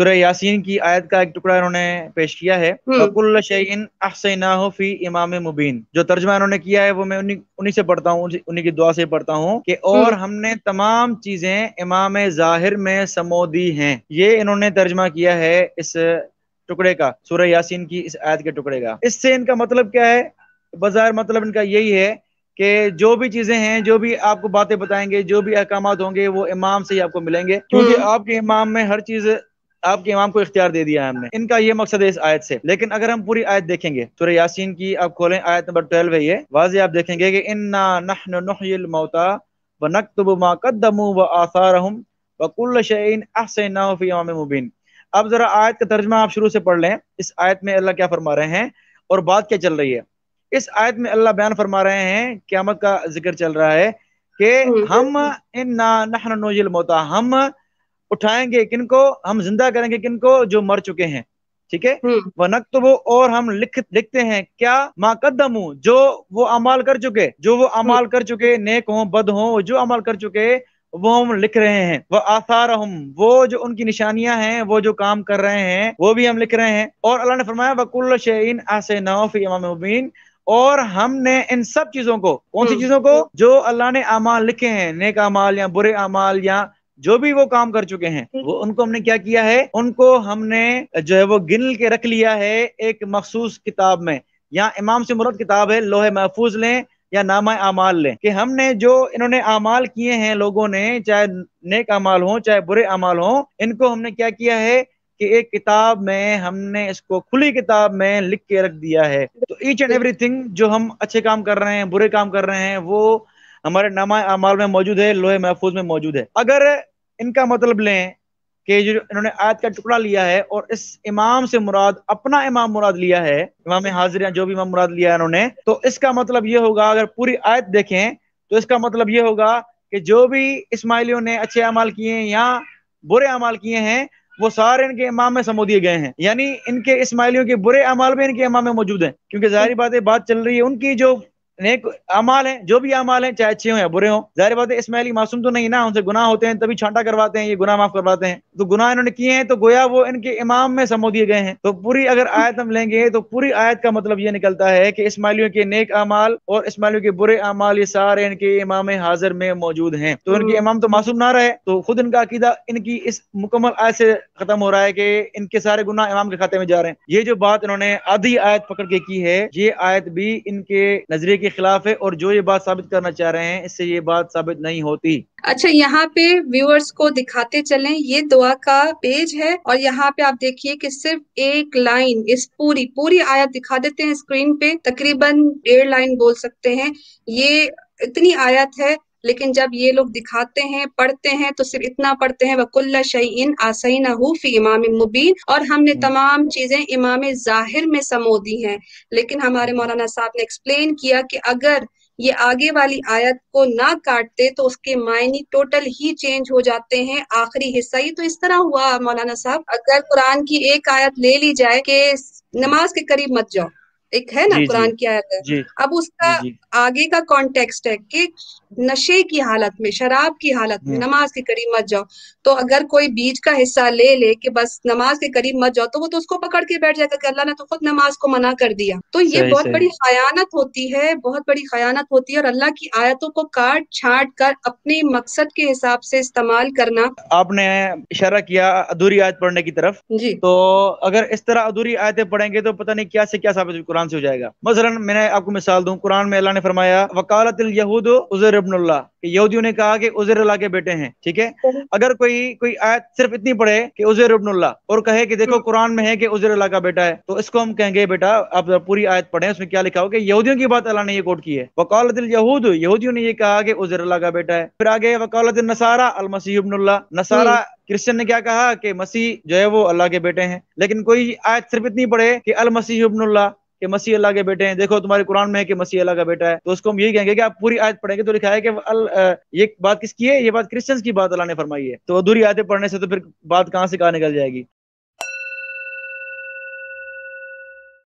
सुरह यासीन की आयत का एक टुकड़ा इन्होंने पेश किया है वकुल्ल हम्म। शैन अहसना फी इमाम मुबीन जो तर्जमा इन्होंने किया है वो मैं उन्हीं उन्हीं से पढ़ता हूँ उन्हीं की दुआ से पढ़ता हूँ कि हम्म। और हमने तमाम चीजें इमाम जाहिर में समो दी हैं ये इन्होंने तर्जमा किया है इस टुकड़े का सूर्य यासीन की इस आयत के टुकड़े का इससे इनका मतलब क्या है बाजार मतलब इनका यही है कि जो भी चीज़ें हैं जो भी आपको बातें बताएंगे जो भी अहकाम होंगे वो इमाम से ही आपको मिलेंगे क्योंकि हम्म। आपके इमाम में हर चीज़ आपके इमाम को इख्तियार दे दिया है हमने इनका ये मकसद है इस आयत से लेकिन अगर हम पूरी आयत देखेंगे सूर्य यासीन की आप खोलें आयत नंबर ट्वेल्व है ये वाजे आप देखेंगे कि इन्ना नहन नहयल मौता व नकतब मा कद्दमू व आसारहुम व कुल शैइन अहसनाहु फी इमाम मुबीन अब जरा आयत का तर्जमा आप शुरू से पढ़ लें इस आयत में अल्लाह क्या फरमा रहे हैं और बात क्या चल रही है इस आयत में अल्लाह बयान फरमा रहे हैं क्यामत का जिक्र चल रहा है कि हम्म। हम इन ना नहन नोजिल मोता हम उठाएंगे किनको हम जिंदा करेंगे किनको जो मर चुके हैं ठीक है हम्म। वह तो वो और हम लिख लिखते हैं क्या माकदम जो वो अमाल कर चुके जो वो अमाल कर चुके नेक हो बद हो जो अमाल कर चुके वो हम लिख रहे हैं वह आसार हम वो जो उनकी निशानियां हैं वो जो काम कर रहे हैं वो भी हम लिख रहे हैं और अल्लाह ने फरमाया वकुल शैन आसे नौफी इमाम मुबीन और हमने इन सब चीजों को कौन सी हम्म। चीजों को जो अल्लाह ने अमाल लिखे हैं नेक अमाल या बुरे अमाल या जो भी वो काम कर चुके हैं वो उनको हमने क्या किया है उनको हमने जो है वो गिन के रख लिया है एक मखसूस किताब में यहाँ इमाम से मुरद किताब है लोहे महफूज लें या नामा अमाल लें कि हमने जो इन्होंने अमाल किए हैं लोगों ने चाहे नेक अमाल हो चाहे बुरे अमाल हो इनको हमने क्या किया है कि एक किताब में हमने इसको खुली किताब में लिख के रख दिया है तो ईच एंड एवरीथिंग जो हम अच्छे काम कर रहे हैं बुरे काम कर रहे हैं वो हमारे नामा अमाल में मौजूद है लोहे महफूज में मौजूद है अगर इनका मतलब लें कि जो इन्होंने आयत का टुकड़ा लिया है और इस इमाम से मुराद अपना इमाम मुराद लिया है इमाम हाजिर या जो भी इमाम मुराद लिया है इन्होंने तो इसका मतलब ये होगा अगर पूरी आयत देखें तो इसका मतलब ये होगा कि जो भी इसमाइलियों ने अच्छे अमाल किए हैं या बुरे अमाल किए हैं वो सारे इनके इमाम में समो दिए गए हैं यानी इनके इसमाइलियों के बुरे अमाल भी इनके इमाम में मौजूद हैं क्योंकि जाहिर बात है बात चल रही है उनकी जो नेक अमाल हैं जो भी अमाल हैं चाहे अच्छे हों या बुरे हों जाहिर बात है इसमाइली मासूम तो नहीं ना उनसे गुनाह होते हैं तभी छांटा करवाते हैं ये गुनाह माफ करवाते हैं तो गुनाह इन्होंने किए हैं तो गोया वो इनके इमाम में समो दिए गए हैं तो पूरी अगर आयत हम लेंगे तो पूरी आयत का मतलब ये निकलता है कि इसमाइलियों के नेक अमाल और इसमाइलियों के बुरे अमाल ये सारे इनके इमाम हाजिर में मौजूद हैं तो इनके हम्म। इमाम तो मासूम ना रहे तो खुद इनका अकीदा इनकी इस मुकम्मल आयत से खत्म हो रहा है कि इनके सारे गुनाह इमाम के खाते में जा रहे हैं ये जो बात इन्होंने आधी आयत पकड़ के की है ये आयत भी इनके नजरिए के के खिलाफ है और जो ये बात साबित करना चाह रहे हैं इससे ये बात साबित नहीं होती अच्छा यहाँ पे व्यूअर्स को दिखाते चलें ये दुआ का पेज है और यहाँ पे आप देखिए कि सिर्फ एक लाइन इस पूरी पूरी आयत दिखा देते हैं स्क्रीन पे तकरीबन डेढ़ लाइन बोल सकते हैं ये इतनी आयत है लेकिन जब ये लोग दिखाते हैं पढ़ते हैं तो सिर्फ इतना पढ़ते हैं वकुल्ला शहीन आसई नूफी इमाम मुबीन और हमने हम्म। तमाम चीजें इमाम जाहिर में समो दी हैं लेकिन हमारे मौलाना साहब ने एक्सप्लेन किया कि अगर ये आगे वाली आयत को ना काटते तो उसके मायने टोटल ही चेंज हो जाते हैं आखिरी हिस्सा ही तो इस तरह हुआ मौलाना साहब अगर कुरान की एक आयत ले ली जाए कि नमाज के करीब मत जाओ एक है ना कुरान की आयत है अब उसका आगे का कॉन्टेक्स्ट है कि नशे की हालत में शराब की हालत में हम्म। नमाज के करीब मत जाओ तो अगर कोई बीज का हिस्सा ले ले कि बस नमाज के करीब मत जाओ तो वो तो उसको पकड़ के बैठ जाएगा अल्लाह ने तो खुद नमाज को मना कर दिया तो ये बहुत बड़ी खयानत होती है बहुत बड़ी खयानत होती है और अल्लाह की आयतों को काट छाट कर अपने मकसद के हिसाब से इस्तेमाल करना आपने इशारा किया अधूरी आयत पढ़ने की तरफ जी तो अगर इस तरह अधूरी आयतें पढ़ेंगे तो पता नहीं क्या से क्या साबित कुरान से हो जाएगा मसलन मैंने आपको मिसाल दूं कुरान में अल्लाह ने फरमाया वकालत यहूद उजर कि यहूदियों ने कहा कि उजर अल्लाह के बेटे हैं ठीक है अगर कोई कोई आयत सिर्फ इतनी पढ़े कि उजर अबनुल्ला और कहे कि देखो कुरान में है कि उजर अल्लाह का बेटा है तो इसको हम कहेंगे बेटा आप पूरी आयत पढ़े उसमें क्या लिखा हो कि यहूदियों की बात अल्लाह ने ये कोट की है वकालत यहूद यहूदियों ने ये कहा कि उजर अल्लाह का बेटा है फिर आगे वकालत नसारा अल मसीह मसीहबनुल्ला नसारा क्रिश्चियन ने क्या कहा कि मसीह जो है वो अल्लाह के बेटे हैं लेकिन कोई आयत सिर्फ इतनी पढ़े कि अल मसीह कि मसीह अल्लाह के बेटे हैं देखो तुम्हारे कुरान में है कि मसीह अल्लाह का बेटा है तो उसको हम यही कहेंगे कि आप पूरी आयत पढ़ेंगे तो लिखा है कि अल, ये बात किसकी है ये बात क्रिश्चियंस की बात अल्लाह ने फरमाई है तो अधूरी आयतें पढ़ने से तो फिर बात कहाँ से कहाँ निकल जाएगी